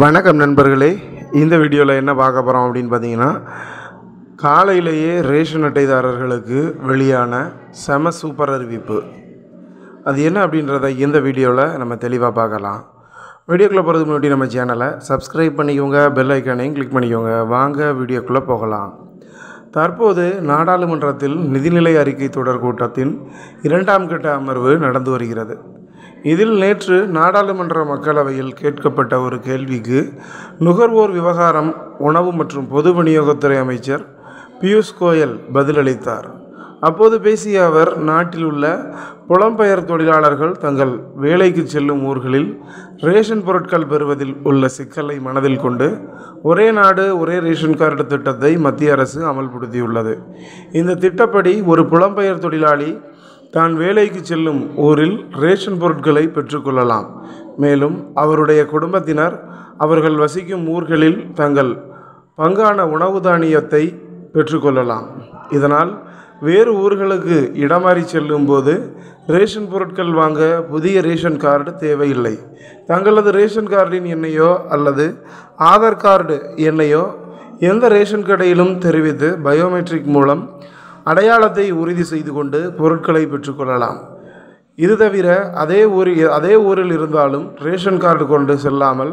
வணக்கம் நண்பர்களே இந்த வீடியோவில் என்ன பார்க்க போகிறோம் அப்படின்னு பார்த்தீங்கன்னா காலையிலேயே ரேஷன் அட்டைதாரர்களுக்கு வெளியான செம சூப்பர் அறிவிப்பு அது என்ன அப்படின்றத இந்த வீடியோவில் நம்ம தெளிவாக பார்க்கலாம் வீடியோக்குள்ளே போகிறதுக்கு முன்னாடி நம்ம சேனலை சப்ஸ்கிரைப் பண்ணிக்கோங்க பெல் ஐக்கானையும் கிளிக் பண்ணிக்கோங்க வாங்க வீடியோக்குள்ளே போகலாம் தற்போது நாடாளுமன்றத்தில் நிதிநிலை அறிக்கை தொடர் கூட்டத்தின் இரண்டாம் கட்ட அமர்வு நடந்து வருகிறது இதில் நேற்று நாடாளுமன்ற மக்களவையில் கேட்கப்பட்ட ஒரு கேள்விக்கு நுகர்வோர் விவகாரம் உணவு மற்றும் பொது விநியோகத்துறை அமைச்சர் பியூஷ் கோயல் பதிலளித்தார் அப்போது பேசிய அவர் நாட்டில் உள்ள புலம்பெயர் தொழிலாளர்கள் தங்கள் வேலைக்கு செல்லும் ஊர்களில் ரேஷன் பொருட்கள் பெறுவதில் உள்ள சிக்கலை மனதில் கொண்டு ஒரே நாடு ஒரே ரேஷன் கார்டு திட்டத்தை மத்திய அரசு அமல்படுத்தியுள்ளது இந்த திட்டப்படி ஒரு புலம்பெயர் தொழிலாளி தான் வேலைக்கு செல்லும் ஊரில் ரேஷன் பொருட்களை பெற்றுக்கொள்ளலாம் மேலும் அவருடைய குடும்பத்தினர் அவர்கள் வசிக்கும் ஊர்களில் தங்கள் பங்கான உணவு தானியத்தை பெற்றுக்கொள்ளலாம் இதனால் வேறு ஊர்களுக்கு இடமாறி செல்லும் போது ரேஷன் பொருட்கள் வாங்க புதிய ரேஷன் கார்டு தேவையில்லை தங்களது ரேஷன் கார்டின் எண்ணையோ அல்லது ஆதார் கார்டு எண்ணையோ எந்த ரேஷன் கடையிலும் தெரிவித்து பயோமெட்ரிக் மூலம் அடையாளத்தை உறுதி செய்து கொண்டு பொருட்களை பெற்றுக்கொள்ளலாம் இது தவிர அதே ஊர் அதே ஊரில் இருந்தாலும் ரேஷன் கார்டு கொண்டு செல்லாமல்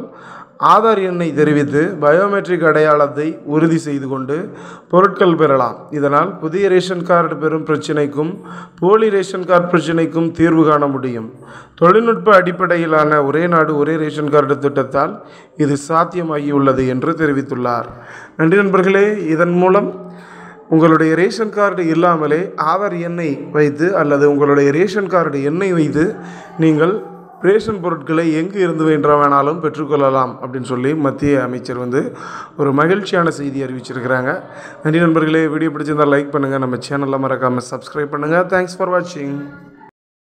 ஆதார் எண்ணை தெரிவித்து பயோமெட்ரிக் அடையாளத்தை உறுதி செய்து கொண்டு பொருட்கள் பெறலாம் இதனால் புதிய ரேஷன் கார்டு பெறும் பிரச்சினைக்கும் போலி ரேஷன் கார்டு பிரச்சினைக்கும் தீர்வு காண முடியும் தொழில்நுட்ப அடிப்படையிலான ஒரே நாடு ஒரே ரேஷன் கார்டு திட்டத்தால் இது சாத்தியமாகியுள்ளது என்று தெரிவித்துள்ளார் நன்றி நண்பர்களே இதன் மூலம் உங்களுடைய ரேஷன் கார்டு இல்லாமலே ஆதார் எண்ணெய் வைத்து அல்லது உங்களுடைய ரேஷன் கார்டு எண்ணெய் வைத்து நீங்கள் ரேஷன் பொருட்களை எங்கு இருந்து வேண்டாம் வேணாலும் பெற்றுக்கொள்ளலாம் அப்படின்னு சொல்லி மத்திய அமைச்சர் வந்து ஒரு மகிழ்ச்சியான செய்தி அறிவிச்சிருக்கிறாங்க நன்றி நண்பர்களே வீடியோ பிடிச்சிருந்தால் லைக் பண்ணுங்கள் நம்ம சேனலில் மறக்காமல் சப்ஸ்கிரைப் பண்ணுங்கள் தேங்க்ஸ் ஃபார் வாட்சிங்